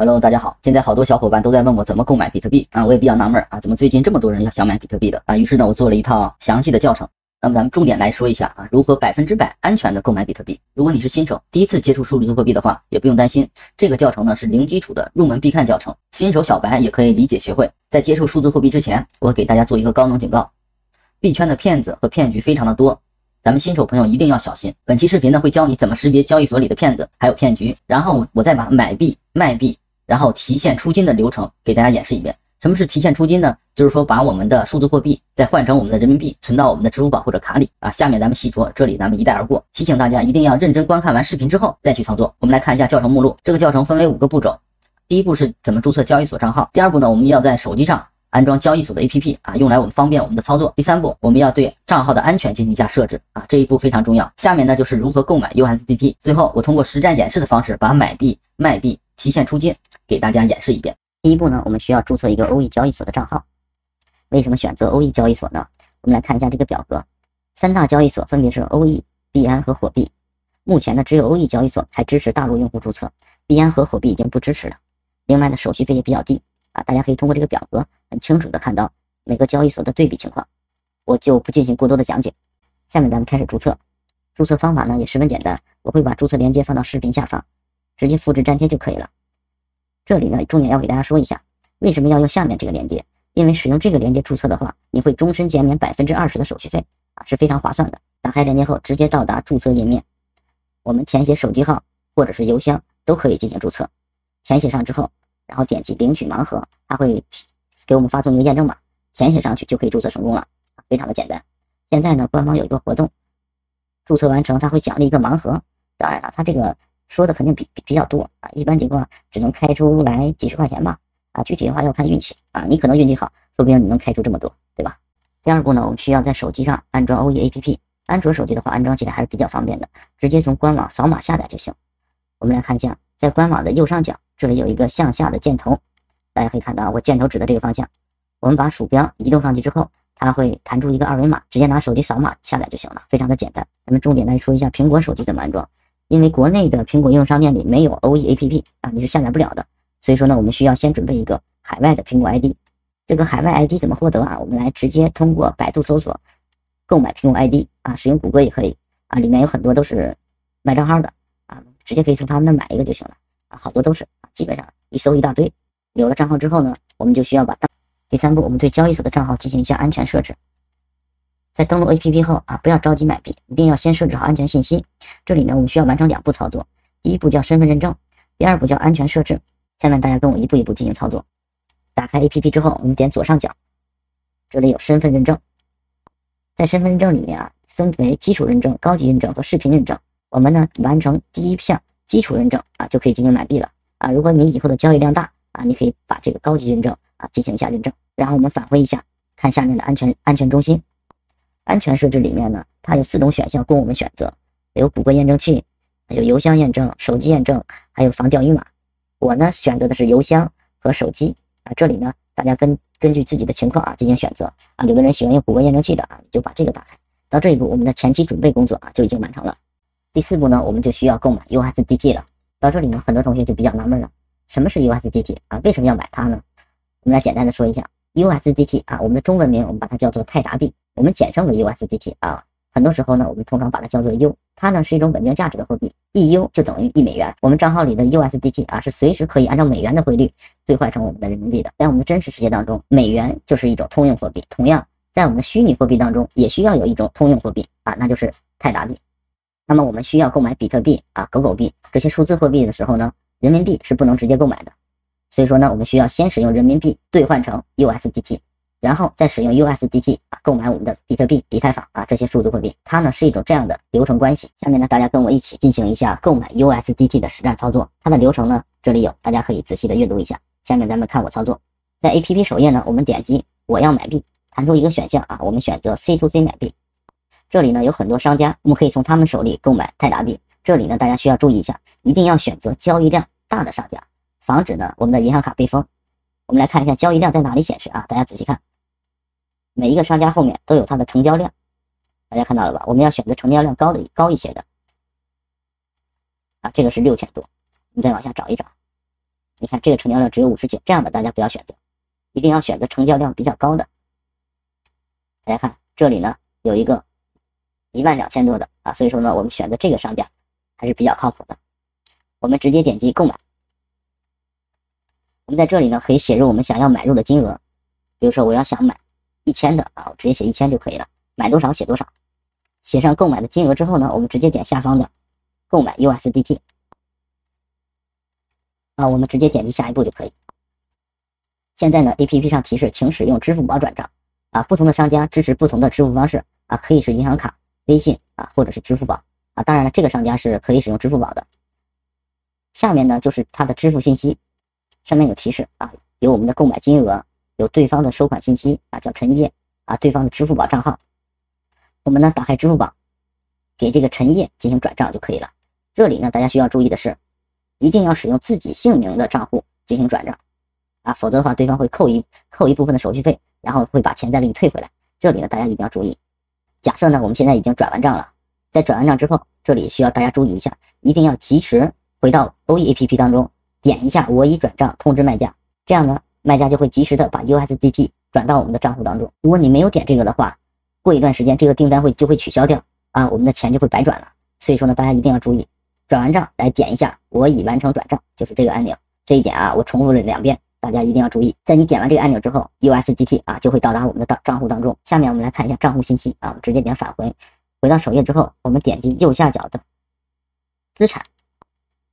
Hello，大家好！现在好多小伙伴都在问我怎么购买比特币啊，我也比较纳闷啊，怎么最近这么多人要想买比特币的啊？于是呢，我做了一套详细的教程。那么咱们重点来说一下啊，如何百分之百安全的购买比特币。如果你是新手，第一次接触数字货币的话，也不用担心。这个教程呢是零基础的入门必看教程，新手小白也可以理解学会。在接触数字货币之前，我给大家做一个高能警告：币圈的骗子和骗局非常的多，咱们新手朋友一定要小心。本期视频呢会教你怎么识别交易所里的骗子还有骗局，然后我再把买币卖币。然后提现出金的流程给大家演示一遍。什么是提现出金呢？就是说把我们的数字货币再换成我们的人民币，存到我们的支付宝或者卡里啊。下面咱们细说，这里咱们一带而过。提醒大家一定要认真观看完视频之后再去操作。我们来看一下教程目录，这个教程分为五个步骤。第一步是怎么注册交易所账号。第二步呢，我们要在手机上安装交易所的 APP 啊，用来我们方便我们的操作。第三步，我们要对账号的安全进行一下设置啊，这一步非常重要。下面呢就是如何购买 USDT。最后，我通过实战演示的方式把买币卖币。提现出金，给大家演示一遍。第一步呢，我们需要注册一个欧易交易所的账号。为什么选择欧易交易所呢？我们来看一下这个表格，三大交易所分别是欧易、币安和火币。目前呢，只有欧易交易所才支持大陆用户注册，币安和火币已经不支持了。另外呢，手续费也比较低啊。大家可以通过这个表格很清楚的看到每个交易所的对比情况，我就不进行过多的讲解。下面咱们开始注册。注册方法呢也十分简单，我会把注册链接放到视频下方。直接复制粘贴就可以了。这里呢，重点要给大家说一下，为什么要用下面这个链接？因为使用这个链接注册的话，你会终身减免百分之二十的手续费啊，是非常划算的。打开链接后，直接到达注册页面，我们填写手机号或者是邮箱都可以进行注册。填写上之后，然后点击领取盲盒，它会给我们发送一个验证码，填写上去就可以注册成功了，非常的简单。现在呢，官方有一个活动，注册完成它会奖励一个盲盒。当然了，它这个。说的肯定比比比较多啊，一般情况只能开出来几十块钱吧，啊，具体的话要看运气啊，你可能运气好，说不定你能开出这么多，对吧？第二步呢，我们需要在手机上安装 OE A P P，安卓手机的话安装起来还是比较方便的，直接从官网扫码下载就行。我们来看一下，在官网的右上角这里有一个向下的箭头，大家可以看到我箭头指的这个方向，我们把鼠标移动上去之后，它会弹出一个二维码，直接拿手机扫码下载就行了，非常的简单。咱们重点来说一下苹果手机怎么安装。因为国内的苹果应用商店里没有 OE APP 啊，你是下载不了的。所以说呢，我们需要先准备一个海外的苹果 ID。这个海外 ID 怎么获得啊？我们来直接通过百度搜索购买苹果 ID 啊，使用谷歌也可以啊。里面有很多都是卖账号的啊，直接可以从他们那买一个就行了啊。好多都是啊，基本上一搜一大堆。有了账号之后呢，我们就需要把第三步，我们对交易所的账号进行一下安全设置。在登录 APP 后啊，不要着急买币，一定要先设置好安全信息。这里呢，我们需要完成两步操作，第一步叫身份认证，第二步叫安全设置。下面大家跟我一步一步进行操作。打开 APP 之后，我们点左上角，这里有身份认证。在身份证里面啊，分为基础认证、高级认证和视频认证。我们呢，完成第一项基础认证啊，就可以进行买币了啊。如果你以后的交易量大啊，你可以把这个高级认证啊进行一下认证。然后我们返回一下，看下面的安全安全中心。安全设置里面呢，它有四种选项供我们选择，有谷歌验证器，有邮箱验证、手机验证，还有防钓鱼码。我呢选择的是邮箱和手机啊。这里呢，大家根根据自己的情况啊进行选择啊。有的人喜欢用谷歌验证器的啊，就把这个打开。到这一步，我们的前期准备工作啊就已经完成了。第四步呢，我们就需要购买 USDT 了。到这里呢，很多同学就比较纳闷了，什么是 USDT 啊？为什么要买它呢？我们来简单的说一下 USDT 啊，我们的中文名我们把它叫做泰达币。我们简称为 USDT 啊，很多时候呢，我们通常把它叫做 U，它呢是一种稳定价值的货币，一 U 就等于一美元。我们账号里的 USDT 啊是随时可以按照美元的汇率兑换成我们的人民币的。在我们真实世界当中，美元就是一种通用货币，同样在我们的虚拟货币当中也需要有一种通用货币啊，那就是泰达币。那么我们需要购买比特币啊、狗狗币这些数字货币的时候呢，人民币是不能直接购买的，所以说呢，我们需要先使用人民币兑换成 USDT。然后再使用 USDT 啊购买我们的比特币、以太坊啊这些数字货币，它呢是一种这样的流程关系。下面呢大家跟我一起进行一下购买 USDT 的实战操作，它的流程呢这里有，大家可以仔细的阅读一下。下面咱们看我操作，在 APP 首页呢我们点击我要买币，弹出一个选项啊，我们选择 C to C 买币。这里呢有很多商家，我们可以从他们手里购买泰达币。这里呢大家需要注意一下，一定要选择交易量大的商家，防止呢我们的银行卡被封。我们来看一下交易量在哪里显示啊？大家仔细看，每一个商家后面都有它的成交量，大家看到了吧？我们要选择成交量高的高一些的啊，这个是六千多，你再往下找一找，你看这个成交量只有五十九，这样的大家不要选择，一定要选择成交量比较高的。大家看这里呢有一个一万两千多的啊，所以说呢我们选择这个商家还是比较靠谱的。我们直接点击购买。我们在这里呢，可以写入我们想要买入的金额，比如说我要想买一千的啊，我直接写一千就可以了。买多少写多少，写上购买的金额之后呢，我们直接点下方的“购买 USDT” 啊，我们直接点击下一步就可以。现在呢，APP 上提示请使用支付宝转账啊，不同的商家支持不同的支付方式啊，可以是银行卡、微信啊，或者是支付宝啊。当然了，这个商家是可以使用支付宝的。下面呢就是它的支付信息。上面有提示啊，有我们的购买金额，有对方的收款信息啊，叫陈烨啊，对方的支付宝账号。我们呢，打开支付宝，给这个陈烨进行转账就可以了。这里呢，大家需要注意的是，一定要使用自己姓名的账户进行转账啊，否则的话，对方会扣一扣一部分的手续费，然后会把钱再给你退回来。这里呢，大家一定要注意。假设呢，我们现在已经转完账了，在转完账之后，这里需要大家注意一下，一定要及时回到 OE APP 当中。点一下我已转账通知卖家，这样呢，卖家就会及时的把 USDT 转到我们的账户当中。如果你没有点这个的话，过一段时间这个订单会就会取消掉啊，我们的钱就会白转了。所以说呢，大家一定要注意，转完账来点一下我已完成转账，就是这个按钮。这一点啊，我重复了两遍，大家一定要注意。在你点完这个按钮之后，USDT 啊就会到达我们的账账户当中。下面我们来看一下账户信息啊，我们直接点返回，回到首页之后，我们点击右下角的资产。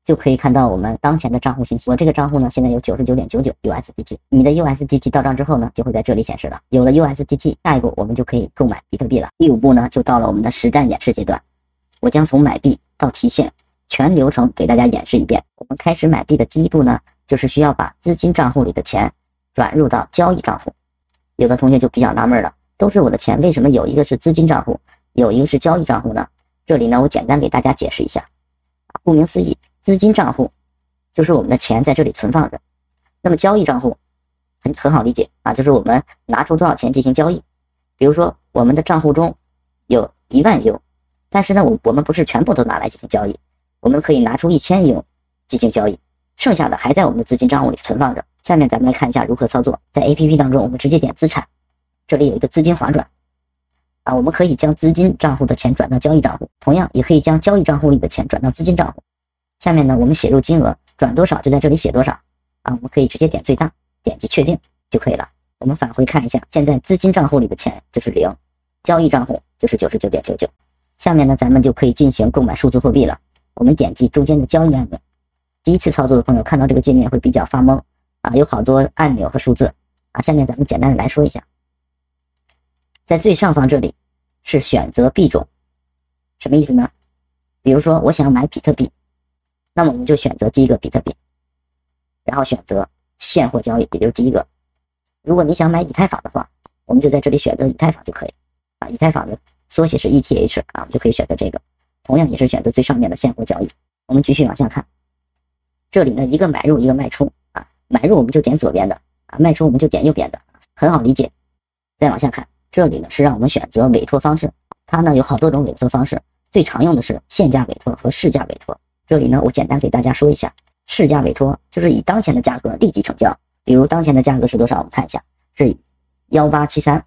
就可以看到我们当前的账户信息。我这个账户呢，现在有九十九点九九 USDT。你的 USDT 到账之后呢，就会在这里显示了。有了 USDT，下一步我们就可以购买比特币了。第五步呢，就到了我们的实战演示阶段。我将从买币到提现全流程给大家演示一遍。我们开始买币的第一步呢，就是需要把资金账户里的钱转入到交易账户。有的同学就比较纳闷了：都是我的钱，为什么有一个是资金账户，有一个是交易账户呢？这里呢，我简单给大家解释一下。顾名思义。资金账户就是我们的钱在这里存放着，那么交易账户很很好理解啊，就是我们拿出多少钱进行交易。比如说我们的账户中有一万 U，但是呢，我我们不是全部都拿来进行交易，我们可以拿出一千 U 进行交易，剩下的还在我们的资金账户里存放着。下面咱们来看一下如何操作，在 APP 当中，我们直接点资产，这里有一个资金划转啊，我们可以将资金账户的钱转到交易账户，同样也可以将交易账户里的钱转到资金账户。下面呢，我们写入金额，转多少就在这里写多少啊！我们可以直接点最大，点击确定就可以了。我们返回看一下，现在资金账户里的钱就是零，交易账户就是九十九点九九。下面呢，咱们就可以进行购买数字货币了。我们点击中间的交易按钮。第一次操作的朋友看到这个界面会比较发懵啊，有好多按钮和数字啊。下面咱们简单的来说一下，在最上方这里是选择币种，什么意思呢？比如说我想买比特币。那么我们就选择第一个比特币，然后选择现货交易，也就是第一个。如果你想买以太坊的话，我们就在这里选择以太坊就可以啊。以太坊的缩写是 ETH 啊，我们就可以选择这个。同样也是选择最上面的现货交易。我们继续往下看，这里呢一个买入一个卖出啊，买入我们就点左边的啊，卖出我们就点右边的，很好理解。再往下看，这里呢是让我们选择委托方式，它呢有好多种委托方式，最常用的是现价委托和市价委托。这里呢，我简单给大家说一下市价委托，就是以当前的价格立即成交。比如当前的价格是多少？我们看一下是幺八七三。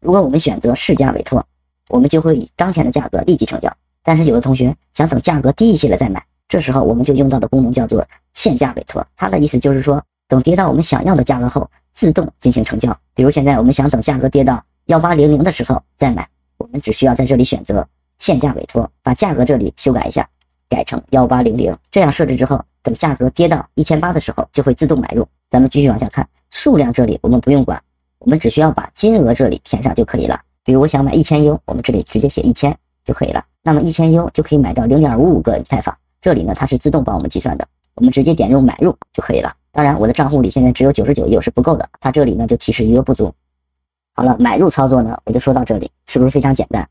如果我们选择市价委托，我们就会以当前的价格立即成交。但是有的同学想等价格低一些了再买，这时候我们就用到的功能叫做限价委托。它的意思就是说，等跌到我们想要的价格后，自动进行成交。比如现在我们想等价格跌到幺八零零的时候再买，我们只需要在这里选择限价委托，把价格这里修改一下。改成幺八零零，这样设置之后，等价格跌到一千八的时候，就会自动买入。咱们继续往下看，数量这里我们不用管，我们只需要把金额这里填上就可以了。比如我想买一千 U，我们这里直接写一千就可以了。那么一千 U 就可以买到零点五五个以太坊，这里呢它是自动帮我们计算的，我们直接点入买入就可以了。当然，我的账户里现在只有九十九 U 是不够的，它这里呢就提示余额不足。好了，买入操作呢我就说到这里，是不是非常简单？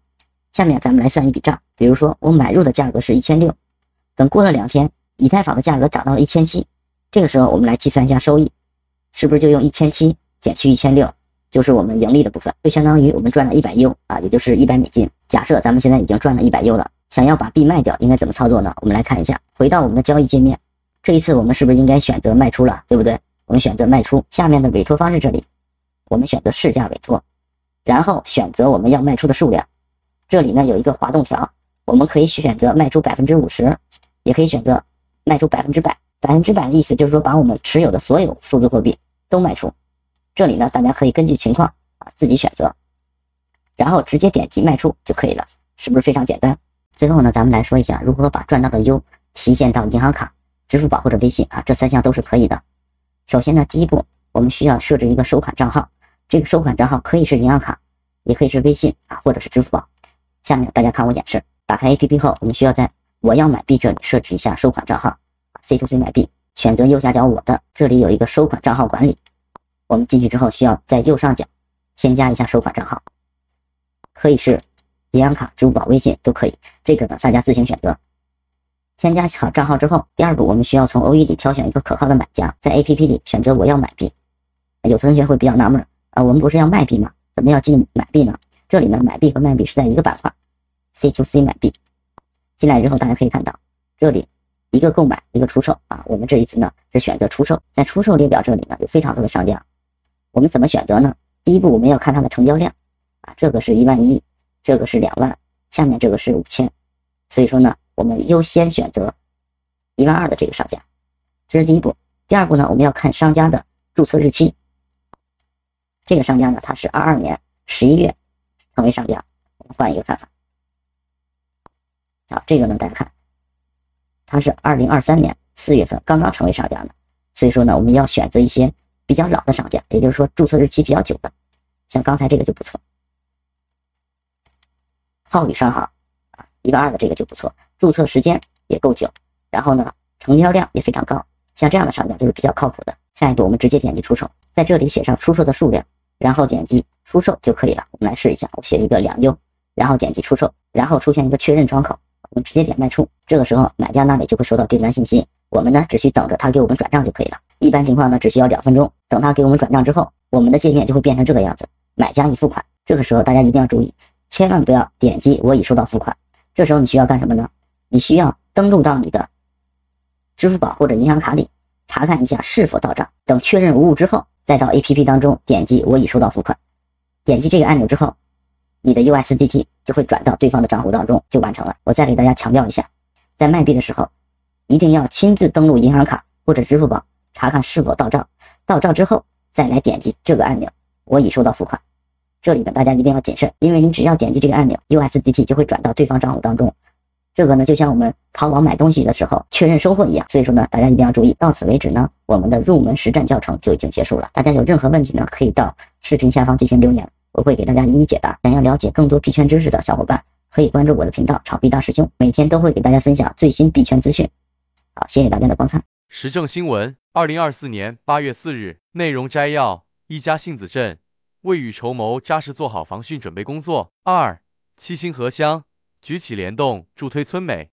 下面咱们来算一笔账，比如说我买入的价格是一千六。等过了两天，以太坊的价格涨到了一千七，这个时候我们来计算一下收益，是不是就用一千七减去一千六，就是我们盈利的部分，就相当于我们赚了一百 U 啊，也就是一百美金。假设咱们现在已经赚了一百 U 了，想要把币卖掉，应该怎么操作呢？我们来看一下，回到我们的交易界面，这一次我们是不是应该选择卖出了，对不对？我们选择卖出，下面的委托方式这里，我们选择市价委托，然后选择我们要卖出的数量，这里呢有一个滑动条，我们可以选择卖出百分之五十。也可以选择卖出百分之百，百分之百的意思就是说把我们持有的所有数字货币都卖出。这里呢，大家可以根据情况啊自己选择，然后直接点击卖出就可以了，是不是非常简单？最后呢，咱们来说一下如何把赚到的 U 提现到银行卡、支付宝或者微信啊，这三项都是可以的。首先呢，第一步我们需要设置一个收款账号，这个收款账号可以是银行卡，也可以是微信啊，或者是支付宝。下面大家看我演示，打开 APP 后，我们需要在我要买币，这里设置一下收款账号。C to C 买币，选择右下角我的，这里有一个收款账号管理。我们进去之后，需要在右上角添加一下收款账号，可以是银行卡、支付宝、微信都可以，这个呢大家自行选择。添加好账号之后，第二步我们需要从 O E 里挑选一个可靠的买家，在 A P P 里选择我要买币。有同学会比较纳闷啊，我们不是要卖币吗？怎么要进买币呢？这里呢买币和卖币是在一个板块，C to C 买币。进来之后，大家可以看到，这里一个购买，一个出售啊。我们这一次呢是选择出售，在出售列表这里呢有非常多的商家，我们怎么选择呢？第一步，我们要看它的成交量啊，这个是一万一，这个是两万，下面这个是五千，所以说呢，我们优先选择一万二的这个商家，这是第一步。第二步呢，我们要看商家的注册日期，这个商家呢他是二二年十一月成为商家，我们换一个看法。好，这个呢，大家看，它是二零二三年四月份刚刚成为商家的，所以说呢，我们要选择一些比较老的商家，也就是说注册日期比较久的，像刚才这个就不错，浩宇商行啊，一万二的这个就不错，注册时间也够久，然后呢，成交量也非常高，像这样的商家就是比较靠谱的。下一步我们直接点击出售，在这里写上出售的数量，然后点击出售就可以了。我们来试一下，我写一个两优，然后点击出售，然后出现一个确认窗口。我们直接点卖出，这个时候买家那里就会收到订单信息，我们呢只需等着他给我们转账就可以了。一般情况呢只需要两分钟，等他给我们转账之后，我们的界面就会变成这个样子。买家已付款，这个时候大家一定要注意，千万不要点击我已收到付款。这时候你需要干什么呢？你需要登录到你的支付宝或者银行卡里查看一下是否到账。等确认无误之后，再到 APP 当中点击我已收到付款。点击这个按钮之后。你的 USDT 就会转到对方的账户当中，就完成了。我再给大家强调一下，在卖币的时候，一定要亲自登录银行卡或者支付宝查看是否到账。到账之后，再来点击这个按钮，我已收到付款。这里呢，大家一定要谨慎，因为你只要点击这个按钮，USDT 就会转到对方账户当中。这个呢，就像我们淘宝买东西的时候确认收货一样。所以说呢，大家一定要注意。到此为止呢，我们的入门实战教程就已经结束了。大家有任何问题呢，可以到视频下方进行留言。我会给大家一一解答。想要了解更多币圈知识的小伙伴，可以关注我的频道“炒币大师兄”，每天都会给大家分享最新币圈资讯。好，谢谢大家的观看。时政新闻，二零二四年八月四日，内容摘要：一家杏子镇未雨绸缪，扎实做好防汛准备工作。二，七星河乡举起联动，助推村美。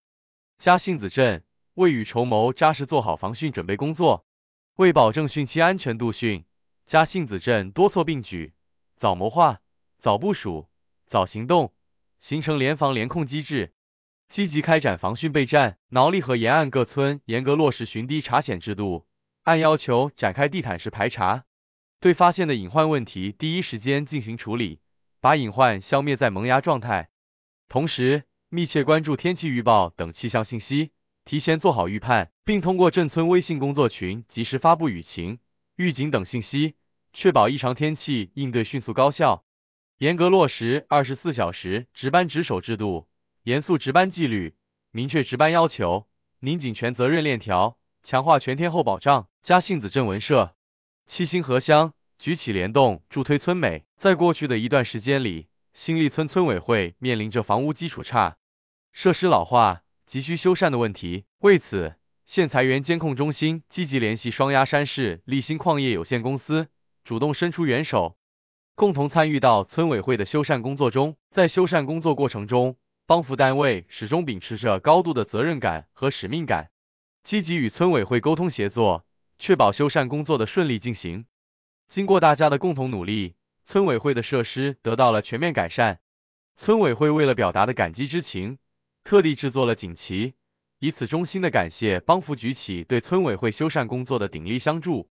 家杏子镇未雨绸缪，扎实做好防汛准备工作。为保证汛期安全度汛，家杏子镇多措并举。早谋划、早部署、早行动，形成联防联控机制，积极开展防汛备战。劳力河沿岸各村严格落实巡堤查险制度，按要求展开地毯式排查，对发现的隐患问题第一时间进行处理，把隐患消灭在萌芽状态。同时，密切关注天气预报等气象信息，提前做好预判，并通过镇村微信工作群及时发布雨情、预警等信息。确保异常天气应对迅速高效，严格落实二十四小时值班值守制度，严肃值班纪律，明确值班要求，拧紧全责任链条，强化全天候保障。加杏子镇文社七星河乡举起联动，助推村美。在过去的一段时间里，新立村村委会面临着房屋基础差、设施老化、急需修缮的问题。为此，县财源监控中心积极联系双鸭山市立新矿业有限公司。主动伸出援手，共同参与到村委会的修缮工作中。在修缮工作过程中，帮扶单位始终秉持着高度的责任感和使命感，积极与村委会沟通协作，确保修缮工作的顺利进行。经过大家的共同努力，村委会的设施得到了全面改善。村委会为了表达的感激之情，特地制作了锦旗，以此衷心的感谢帮扶举起对村委会修缮工作的鼎力相助。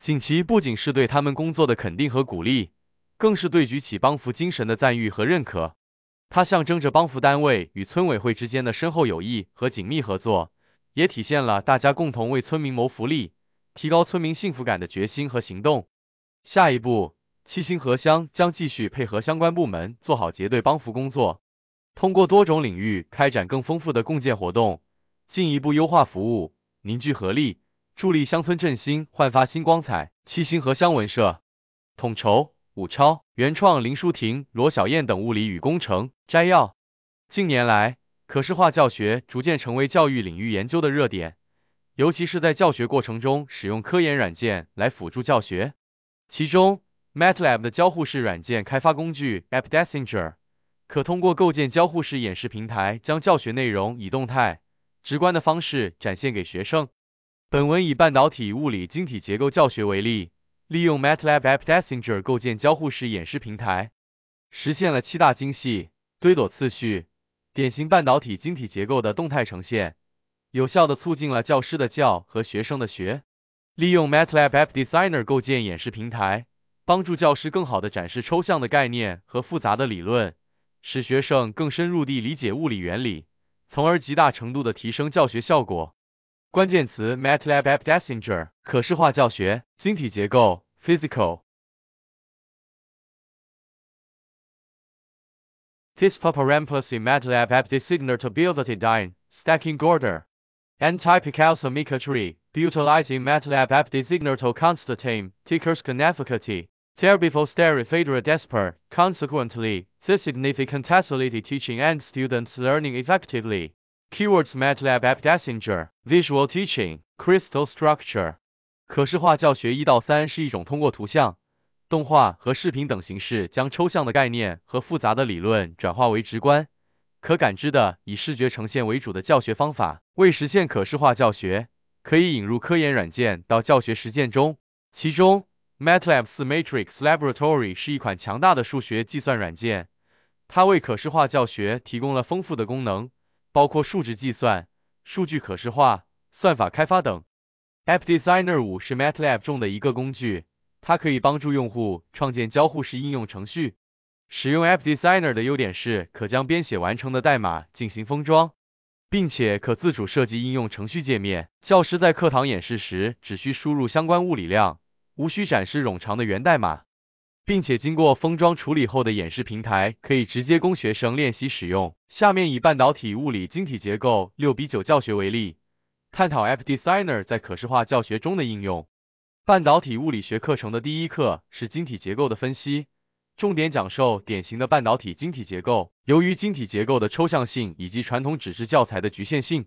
锦旗不仅是对他们工作的肯定和鼓励，更是对举起帮扶精神的赞誉和认可。它象征着帮扶单位与村委会之间的深厚友谊和紧密合作，也体现了大家共同为村民谋福利、提高村民幸福感的决心和行动。下一步，七星河乡将继续配合相关部门做好结对帮扶工作，通过多种领域开展更丰富的共建活动，进一步优化服务，凝聚合力。助力乡村振兴焕发新光彩。七星河乡文社统筹，武超原创，林淑婷、罗小燕等物理与工程摘要。近年来，可视化教学逐渐成为教育领域研究的热点，尤其是在教学过程中使用科研软件来辅助教学。其中，MATLAB 的交互式软件开发工具 App Designer 可通过构建交互式演示平台，将教学内容以动态、直观的方式展现给学生。本文以半导体物理晶体结构教学为例，利用 MATLAB App Designer 构建交互式演示平台，实现了七大精细堆垛次序、典型半导体晶体结构的动态呈现，有效的促进了教师的教和学生的学。利用 MATLAB App Designer 构建演示平台，帮助教师更好的展示抽象的概念和复杂的理论，使学生更深入地理解物理原理，从而极大程度地提升教学效果。关键词 MATLAB App 可视化教学晶体结构 physical This paparampus in MATLAB App Designer to build a design, stacking order, and type alchemical tree, utilizing MATLAB App Designer to constantine, tickers connectivity. There before stereo federal desper, consequently, this significant facility teaching and students learning effectively. Keywords: MATLAB, appdesigner, visual teaching, crystal structure。可视化教学一到三是一种通过图像、动画和视频等形式，将抽象的概念和复杂的理论转化为直观、可感知的，以视觉呈现为主的教学方法。为实现可视化教学，可以引入科研软件到教学实践中。其中，MATLAB 四 Matrix Laboratory 是一款强大的数学计算软件，它为可视化教学提供了丰富的功能。包括数值计算、数据可视化、算法开发等。App Designer 五是 MATLAB 中的一个工具，它可以帮助用户创建交互式应用程序。使用 App Designer 的优点是，可将编写完成的代码进行封装，并且可自主设计应用程序界面。教师在课堂演示时，只需输入相关物理量，无需展示冗长的源代码。并且经过封装处理后的演示平台可以直接供学生练习使用。下面以半导体物理晶体结构六比九教学为例，探讨 App Designer 在可视化教学中的应用。半导体物理学课程的第一课是晶体结构的分析，重点讲授典型的半导体晶体结构。由于晶体结构的抽象性以及传统纸质教材的局限性，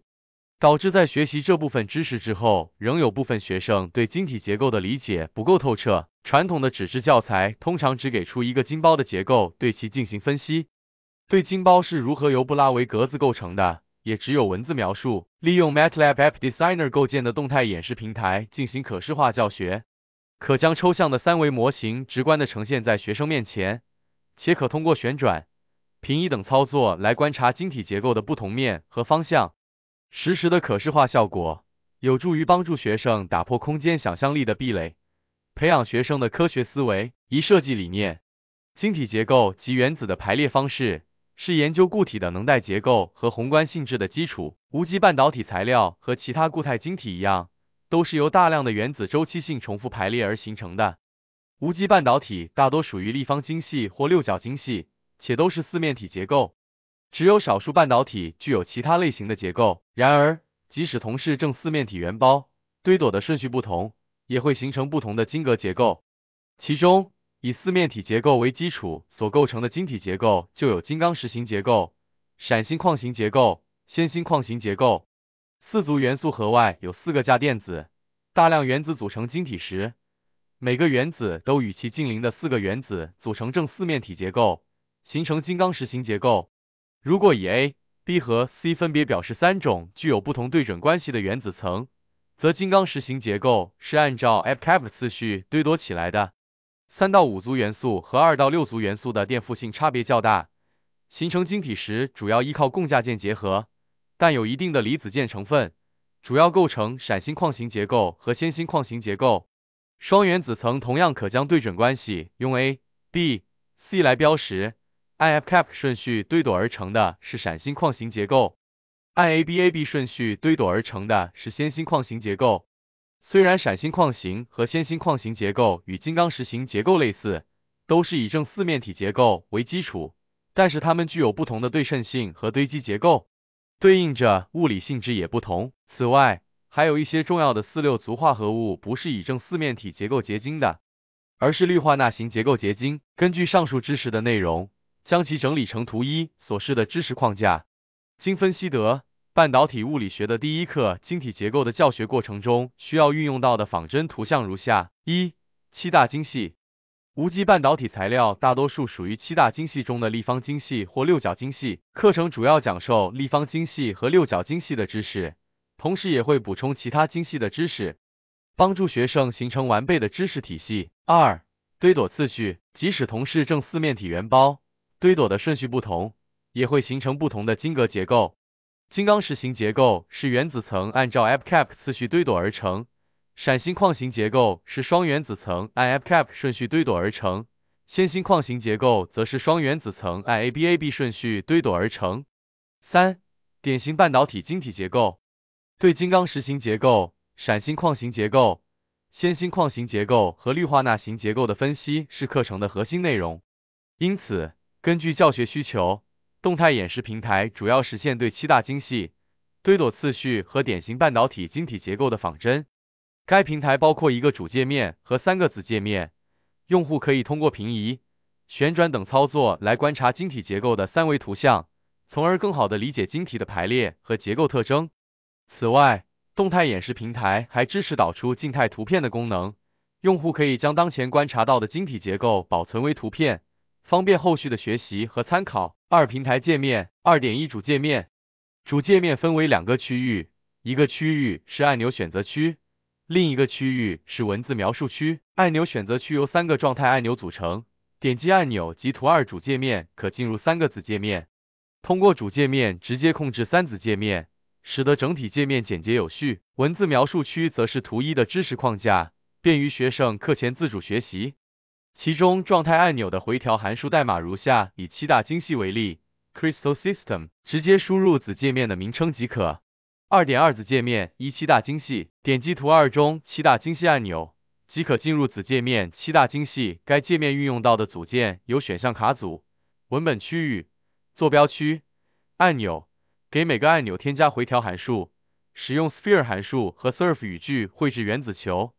导致在学习这部分知识之后，仍有部分学生对晶体结构的理解不够透彻。传统的纸质教材通常只给出一个晶胞的结构，对其进行分析，对晶胞是如何由布拉维格子构成的，也只有文字描述。利用 MATLAB App Designer 构建的动态演示平台进行可视化教学，可将抽象的三维模型直观的呈现在学生面前，且可通过旋转、平移等操作来观察晶体结构的不同面和方向。实时的可视化效果有助于帮助学生打破空间想象力的壁垒，培养学生的科学思维。一设计理念，晶体结构及原子的排列方式是研究固体的能带结构和宏观性质的基础。无机半导体材料和其他固态晶体一样，都是由大量的原子周期性重复排列而形成的。无机半导体大多属于立方晶系或六角晶系，且都是四面体结构。只有少数半导体具有其他类型的结构。然而，即使同是正四面体圆包，堆垛的顺序不同，也会形成不同的晶格结构。其中，以四面体结构为基础所构成的晶体结构就有金刚石型结构、闪锌矿型结构、先锌矿型结构。四族元素核外有四个价电子，大量原子组成晶体时，每个原子都与其近邻的四个原子组成正四面体结构，形成金刚石型结构。如果以 a、b 和 c 分别表示三种具有不同对准关系的原子层，则金刚石型结构是按照 a p c 序堆垛起来的。三到五族元素和二到六族元素的电负性差别较大，形成晶体时主要依靠共价键结合，但有一定的离子键成分，主要构成闪锌矿型结构和先锌矿型结构。双原子层同样可将对准关系用 a、b、c 来标识。i f c a p 顺序堆垛而成的是闪锌矿型结构，IABAB 顺序堆垛而成的是先锌矿型结构。虽然闪锌矿型和先锌矿型结构与金刚石型结构类似，都是以正四面体结构为基础，但是它们具有不同的对称性和堆积结构，对应着物理性质也不同。此外，还有一些重要的四六族化合物不是以正四面体结构结晶的，而是氯化钠型结构结晶。根据上述知识的内容。将其整理成图一所示的知识框架。经分析得，半导体物理学的第一课晶体结构的教学过程中，需要运用到的仿真图像如下：一、七大晶系。无机半导体材料大多数属于七大晶系中的立方晶系或六角晶系。课程主要讲授立方晶系和六角晶系的知识，同时也会补充其他晶系的知识，帮助学生形成完备的知识体系。二、堆垛次序。即使同是正四面体圆包，堆垛的顺序不同，也会形成不同的晶格结构。金刚石型结构是原子层按照 a p Cap 次序堆垛而成，闪锌矿型结构是双原子层按 a p Cap 顺序堆垛而成，纤星矿型结构则是双原子层按 ABA B 顺序堆垛而成。三典型半导体晶体结构对金刚石型结构、闪星矿型结构、纤星矿型结构和氯化钠型结构的分析是课程的核心内容，因此。根据教学需求，动态演示平台主要实现对七大精细堆垛次序和典型半导体晶体结构的仿真。该平台包括一个主界面和三个子界面，用户可以通过平移、旋转等操作来观察晶体结构的三维图像，从而更好的理解晶体的排列和结构特征。此外，动态演示平台还支持导出静态图片的功能，用户可以将当前观察到的晶体结构保存为图片。方便后续的学习和参考。二、平台界面二点一主界面，主界面分为两个区域，一个区域是按钮选择区，另一个区域是文字描述区。按钮选择区由三个状态按钮组成，点击按钮及图二主界面可进入三个子界面，通过主界面直接控制三子界面，使得整体界面简洁有序。文字描述区则是图一的知识框架，便于学生课前自主学习。其中状态按钮的回调函数代码如下，以七大精细为例，Crystal System 直接输入子界面的名称即可。2.2子界面一七大精细，点击图二中七大精细按钮，即可进入子界面七大精细。该界面运用到的组件有选项卡组、文本区域、坐标区、按钮。给每个按钮添加回调函数，使用 Sphere 函数和 Surf 语句绘制原子球。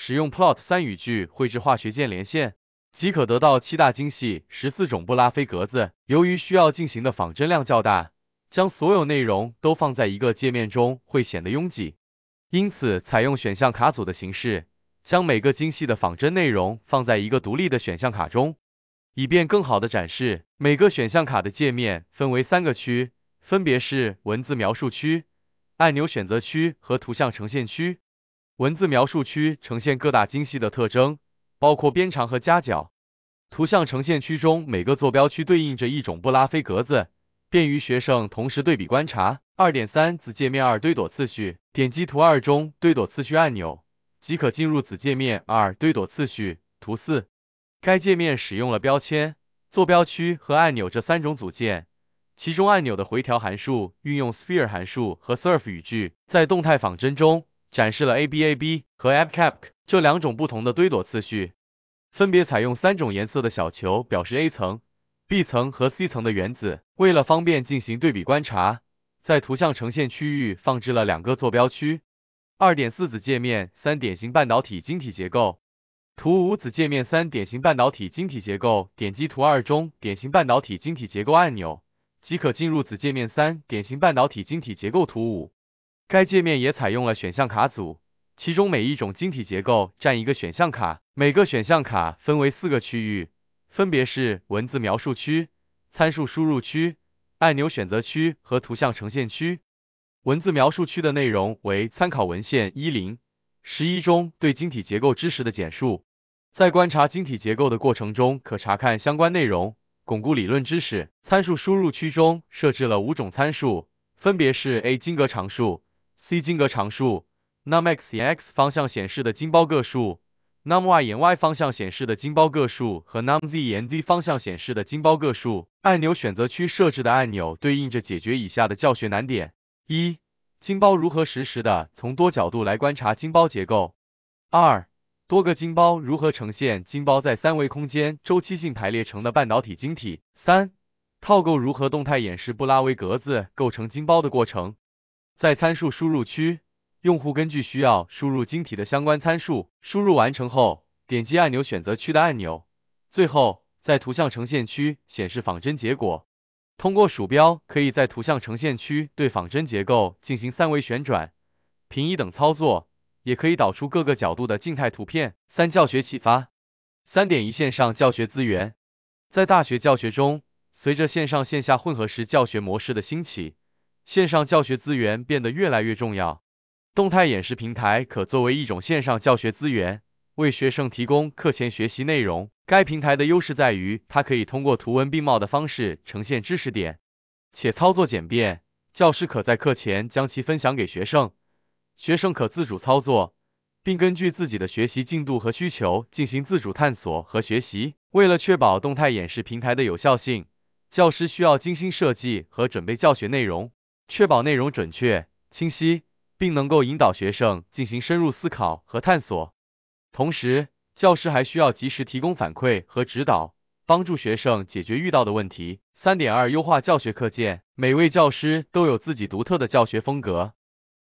使用 plot 三语句绘制化学键连线，即可得到七大精细、十四种布拉菲格子。由于需要进行的仿真量较大，将所有内容都放在一个界面中会显得拥挤，因此采用选项卡组的形式，将每个精细的仿真内容放在一个独立的选项卡中，以便更好的展示。每个选项卡的界面分为三个区，分别是文字描述区、按钮选择区和图像呈现区。文字描述区呈现各大精细的特征，包括边长和夹角。图像呈现区中每个坐标区对应着一种布拉菲格子，便于学生同时对比观察。二点三子界面二堆垛次序，点击图二中堆垛次序按钮，即可进入子界面二堆垛次序图四。该界面使用了标签、坐标区和按钮这三种组件，其中按钮的回调函数运用 sphere 函数和 surf 语句，在动态仿真中。展示了 ABAB 和 ABCA 这两种不同的堆垛次序，分别采用三种颜色的小球表示 A 层、B 层和 C 层的原子。为了方便进行对比观察，在图像呈现区域放置了两个坐标区。二点四子界面三典型半导体晶体结构图五子界面三典型半导体晶体结构。点击图二中典型半导体晶体结构按钮，即可进入子界面三典型半导体晶体结构图五。该界面也采用了选项卡组，其中每一种晶体结构占一个选项卡，每个选项卡分为四个区域，分别是文字描述区、参数输入区、按钮选择区和图像呈现区。文字描述区的内容为参考文献一零、十一中对晶体结构知识的简述，在观察晶体结构的过程中可查看相关内容，巩固理论知识。参数输入区中设置了五种参数，分别是 a 晶格常数。c 晶格常数，num x 沿 x 方向显示的晶胞个数，num y 沿 y 方向显示的晶胞个数和 num z 沿 z 方向显示的晶胞个数。按钮选择区设置的按钮对应着解决以下的教学难点：一、晶胞如何实时的从多角度来观察晶胞结构；二、多个晶胞如何呈现晶胞在三维空间周期性排列成的半导体晶体；三、套构如何动态演示布拉维格子构成晶胞的过程。在参数输入区，用户根据需要输入晶体的相关参数，输入完成后，点击按钮选择区的按钮，最后在图像呈现区显示仿真结果。通过鼠标可以在图像呈现区对仿真结构进行三维旋转、平移等操作，也可以导出各个角度的静态图片。三、教学启发，三点一线上教学资源。在大学教学中，随着线上线下混合式教学模式的兴起。线上教学资源变得越来越重要，动态演示平台可作为一种线上教学资源，为学生提供课前学习内容。该平台的优势在于，它可以通过图文并茂的方式呈现知识点，且操作简便。教师可在课前将其分享给学生，学生可自主操作，并根据自己的学习进度和需求进行自主探索和学习。为了确保动态演示平台的有效性，教师需要精心设计和准备教学内容。确保内容准确、清晰，并能够引导学生进行深入思考和探索。同时，教师还需要及时提供反馈和指导，帮助学生解决遇到的问题。三点二优化教学课件。每位教师都有自己独特的教学风格。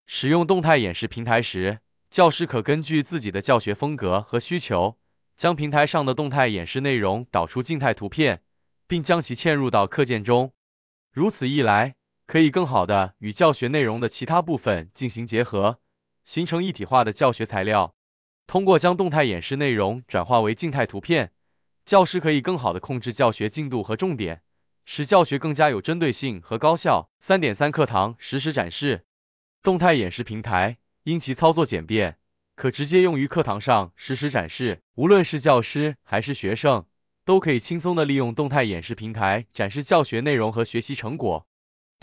使用动态演示平台时，教师可根据自己的教学风格和需求，将平台上的动态演示内容导出静态图片，并将其嵌入到课件中。如此一来，可以更好的与教学内容的其他部分进行结合，形成一体化的教学材料。通过将动态演示内容转化为静态图片，教师可以更好的控制教学进度和重点，使教学更加有针对性和高效。三点三课堂实时展示动态演示平台，因其操作简便，可直接用于课堂上实时展示。无论是教师还是学生，都可以轻松的利用动态演示平台展示教学内容和学习成果。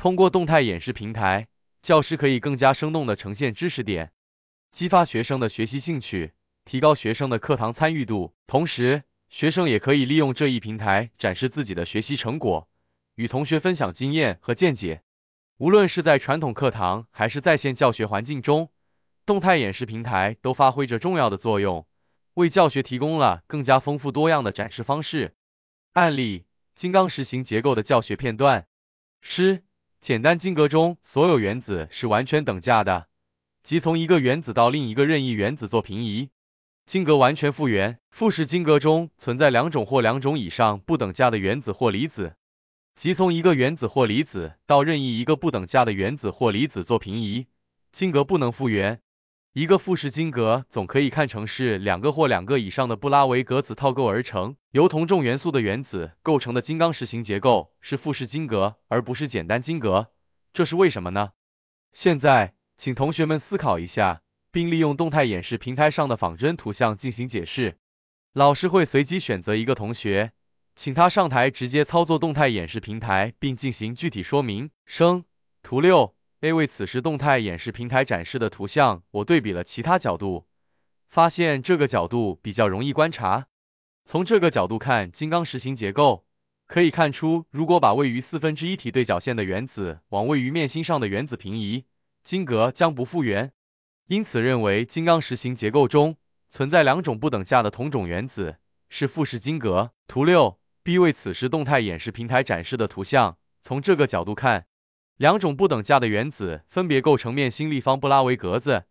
通过动态演示平台，教师可以更加生动地呈现知识点，激发学生的学习兴趣，提高学生的课堂参与度。同时，学生也可以利用这一平台展示自己的学习成果，与同学分享经验和见解。无论是在传统课堂还是在线教学环境中，动态演示平台都发挥着重要的作用，为教学提供了更加丰富多样的展示方式。案例：金刚石型结构的教学片段，师。简单晶格中所有原子是完全等价的，即从一个原子到另一个任意原子做平移，晶格完全复原。复式晶格中存在两种或两种以上不等价的原子或离子，即从一个原子或离子到任意一个不等价的原子或离子做平移，晶格不能复原。一个复式晶格总可以看成是两个或两个以上的布拉维格子套构而成。由同种元素的原子构成的金刚石型结构是复式晶格，而不是简单晶格，这是为什么呢？现在，请同学们思考一下，并利用动态演示平台上的仿真图像进行解释。老师会随机选择一个同学，请他上台直接操作动态演示平台，并进行具体说明。生：图六。a 为此时动态演示平台展示的图像，我对比了其他角度，发现这个角度比较容易观察。从这个角度看金刚石形结构，可以看出，如果把位于四分之一体对角线的原子往位于面心上的原子平移，晶格将不复原。因此认为金刚石形结构中存在两种不等价的同种原子，是复式晶格。图六 b 为此时动态演示平台展示的图像，从这个角度看。两种不等价的原子分别构成面心立方布拉维格子，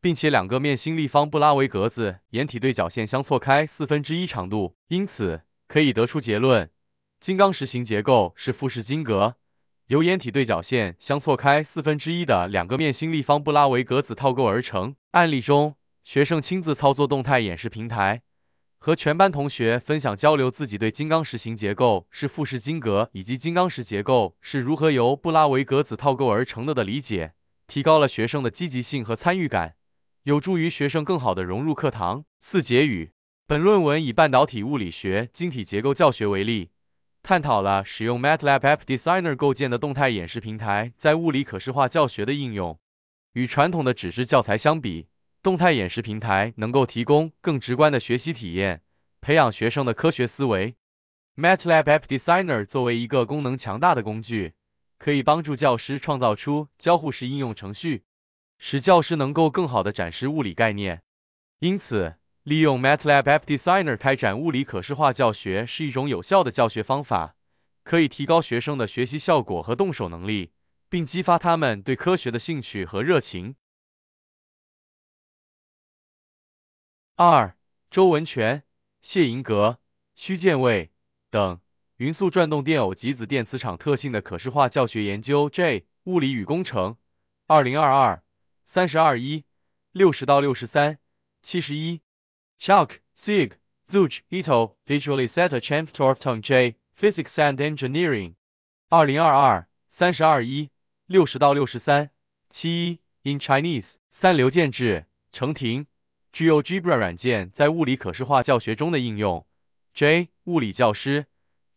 并且两个面心立方布拉维格子沿体对角线相错开四分之一长度，因此可以得出结论：金刚石型结构是复式晶格，由沿体对角线相错开四分之一的两个面心立方布拉维格子套构而成。案例中，学生亲自操作动态演示平台。和全班同学分享交流自己对金刚石型结构是复式晶格以及金刚石结构是如何由布拉维格子套构而成的的理解，提高了学生的积极性和参与感，有助于学生更好的融入课堂。四结语本论文以半导体物理学晶体结构教学为例，探讨了使用 MATLAB App Designer 构建的动态演示平台在物理可视化教学的应用。与传统的纸质教材相比，动态演示平台能够提供更直观的学习体验，培养学生的科学思维。MATLAB App Designer 作为一个功能强大的工具，可以帮助教师创造出交互式应用程序，使教师能够更好的展示物理概念。因此，利用 MATLAB App Designer 开展物理可视化教学是一种有效的教学方法，可以提高学生的学习效果和动手能力，并激发他们对科学的兴趣和热情。二周文全、谢银阁、徐建卫等，匀速转动电偶极子电磁场特性的可视化教学研究，J. 物理与工程，2022，32，1，60-63，71. s h o c k s i g Zou, Yi, t al. Visually Set a c h a m n t f o r m e r J. Physics and Engineering, 2022，32，1，60-63，71. In Chinese。三刘建志、程婷。GeoGebra 软件在物理可视化教学中的应用，J 物理教师，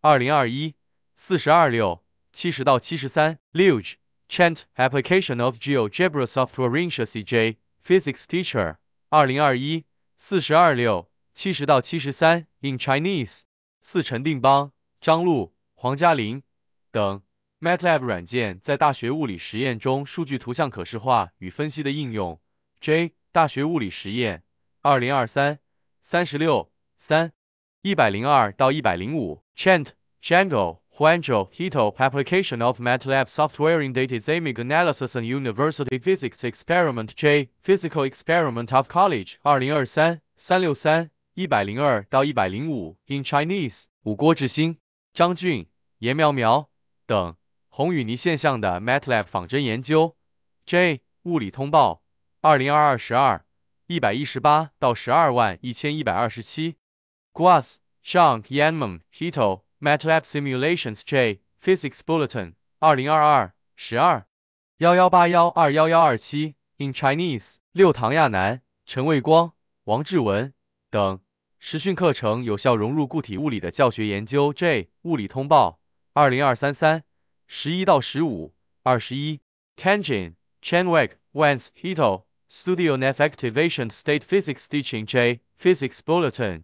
二零二一四十二六七十到七十三，Luge Chant Application of GeoGebra Software in C J Physics Teacher 二零二一四十二六七十到七十三 In Chinese 四陈定邦、张璐、黄嘉林等，MATLAB 软件在大学物理实验中数据图像可视化与分析的应用，J 大学物理实验二零二三三十六三一百零二到一百零五 Chant, Jangle, Huangzhou, t i t o a p p l i c a t i o n of MATLAB software in data s e m i c analysis and university physics experiment. J. Physical experiment of College. 二零二三三六三一百零二到一百零五 In Chinese. 五郭志新、张俊、严苗苗等，红与泥现象的 MATLAB 仿真研究 J. 物理通报二零二二十二一百一十八到十二万一千一百二十七，Gauss Zhang Yanmeng h i t o Matlab Simulations J Physics Bulletin 二零二二十二幺幺八幺二幺幺二七 In Chinese 六唐亚南、陈卫光、王志文等实训课程有效融入固体物理的教学研究 J 物理通报二零二三三十一到十五二十一 k e n Jin Chenwei Heito Studionet Activation State Physics Teaching J Physics Bulletin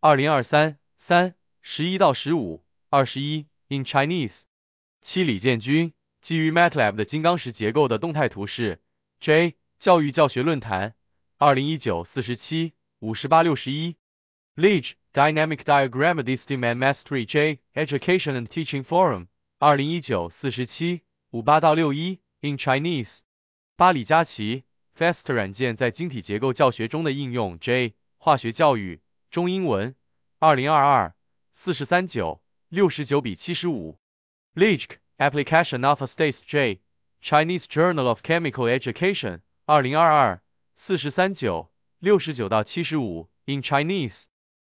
二零二三三十一到十五二十一 In Chinese 七李建军基于 MATLAB 的金刚石结构的动态图示 J 教育教学论坛二零一九四十七五十八六十一 Lege Dynamic Diagram m a Diamond s t r u c t e r e J Education and Teaching Forum 二零一九四十七五八到六一 In Chinese 八李佳琪 VESTA 软件在晶体结构教学中的应用，J. 化学教育，中英文，2022，439，69比7 5 l i c h k Application of a s t a J. Chinese Journal of Chemical Education, 2022, 439, 69到 75, in Chinese。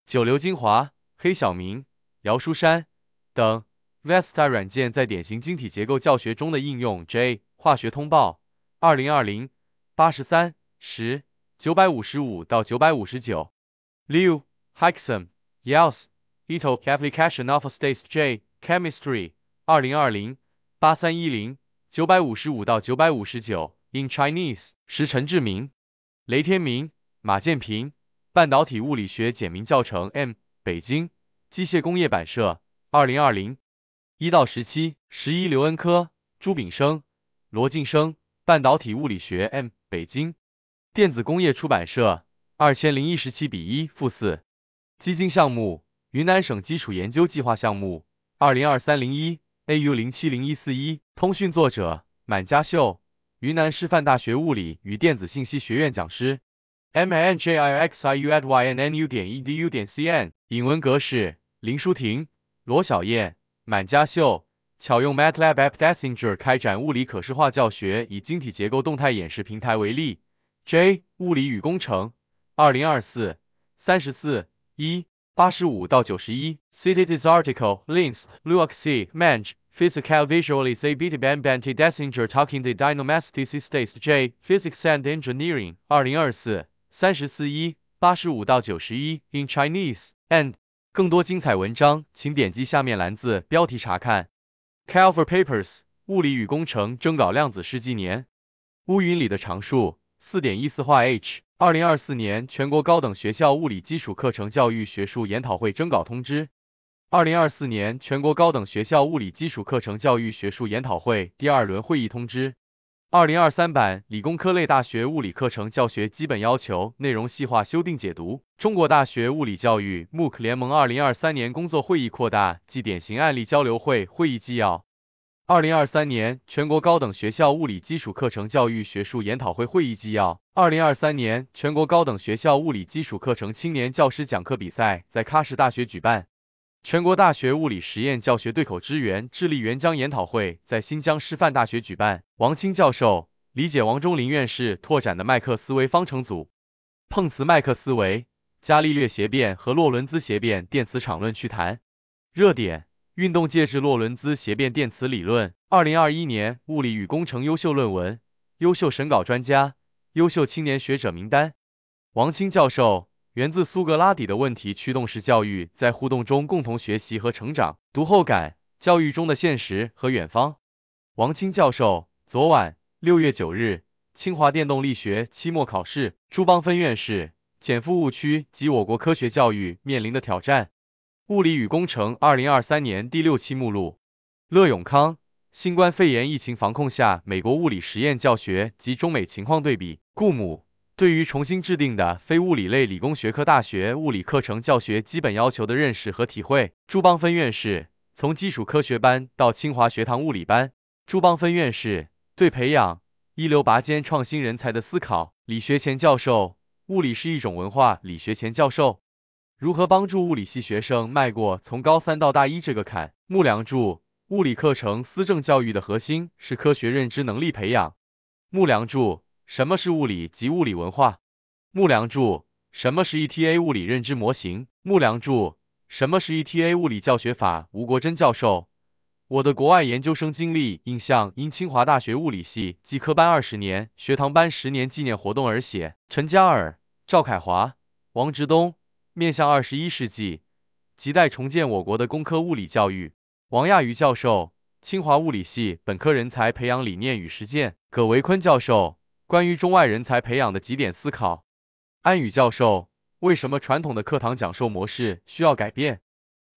九流精华，黑小明，姚书山等。VESTA 软件在典型晶体结构教学中的应用，J. 化学通报，2020。八十三十九百五十五到九百五十九。Liu h e k x u n y o s i et al. Application of State J Chemistry, 二零二零八三一零九百五十五到九百五十九。In Chinese，十陈志明，雷天明，马建平，《半导体物理学简明教程》M，北京，机械工业版社，二零二零。一到十七十一刘恩科，朱炳生，罗晋生，《半导体物理学》M。北京电子工业出版社，二千零一十七比一负四，基金项目：云南省基础研究计划项目，二零二三零一 AU 零七零一四一，通讯作者：满家秀，云南师范大学物理与电子信息学院讲师，m n j i x i u d y n n u 点 e d u 点 c n，引文格式：林淑婷、罗小燕、满家秀。巧用 MATLAB App Designer 开展物理可视化教学，以晶体结构动态演示平台为例。J 物理与工程，二零二四，三十四，一，八十五到九十一。c i t e this article linked Luoxi Meng, e Physical Visualization Based n Banded Desinger Talking the d y n a m a s t i c States. J Physics and Engineering，二零二四，三十四，一，八十五到九十一。In Chinese and 更多精彩文章，请点击下面蓝字标题查看。Calfor Papers 物理与工程征稿量子世纪年。乌云里的常数四点一四化 h。二零二四年全国高等学校物理基础课程教育学术研讨会征稿通知。二零二四年全国高等学校物理基础课程教育学术研讨会第二轮会议通知。二零二三版理工科类大学物理课程教学基本要求内容细化修订解读。中国大学物理教育 MOOC 联盟二零二三年工作会议扩大暨典型案例交流会会议纪要。二零二三年全国高等学校物理基础课程教育学术研讨会会议纪要。二零二三年全国高等学校物理基础课程青年教师讲课比赛在喀什大学举办。全国大学物理实验教学对口支援智力援疆研讨会在新疆师范大学举办。王清教授理解王中林院士拓展的麦克斯韦方程组，碰瓷麦克斯韦、伽利略斜变和洛伦兹斜变电磁场论趣谈。热点运动介质洛伦兹斜变电磁理论。二零二一年物理与工程优秀论文、优秀审稿专家、优秀青年学者名单。王清教授。源自苏格拉底的问题驱动式教育，在互动中共同学习和成长。读后感：教育中的现实和远方。王清教授。昨晚六月九日，清华电动力学期末考试。朱邦芬院士：潜伏误区及我国科学教育面临的挑战。物理与工程二零二三年第六期目录。乐永康：新冠肺炎疫情防控下美国物理实验教学及中美情况对比。顾母。对于重新制定的非物理类理工学科大学物理课程教学基本要求的认识和体会，朱邦芬院士从基础科学班到清华学堂物理班。朱邦芬院士对培养一流拔尖创新人才的思考。李学前教授，物理是一种文化。李学前教授如何帮助物理系学生迈过从高三到大一这个坎？木良柱，物理课程思政教育的核心是科学认知能力培养。木良柱。什么是物理及物理文化？木梁柱。什么是 ETA 物理认知模型？木梁柱。什么是 ETA 物理教学法？吴国珍教授。我的国外研究生经历印象，因清华大学物理系基科班二十年学堂班十年纪念活动而写。陈嘉尔、赵凯华、王志东。面向二十一世纪，亟待重建我国的工科物理教育。王亚瑜教授，清华物理系本科人才培养理念与实践。葛维坤教授。关于中外人才培养的几点思考，安宇教授，为什么传统的课堂讲授模式需要改变？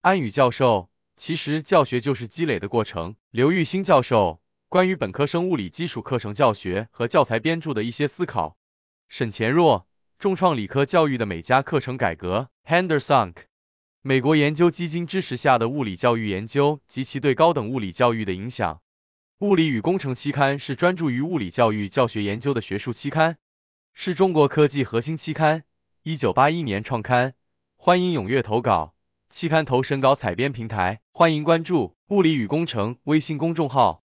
安宇教授，其实教学就是积累的过程。刘玉新教授，关于本科生物理基础课程教学和教材编著的一些思考。沈乾若，重创理科教育的每家课程改革。Henderson，美国研究基金支持下的物理教育研究及其对高等物理教育的影响。《物理与工程》期刊是专注于物理教育教学研究的学术期刊，是中国科技核心期刊。一九八一年创刊，欢迎踊跃投稿。期刊投审稿采编平台，欢迎关注《物理与工程》微信公众号。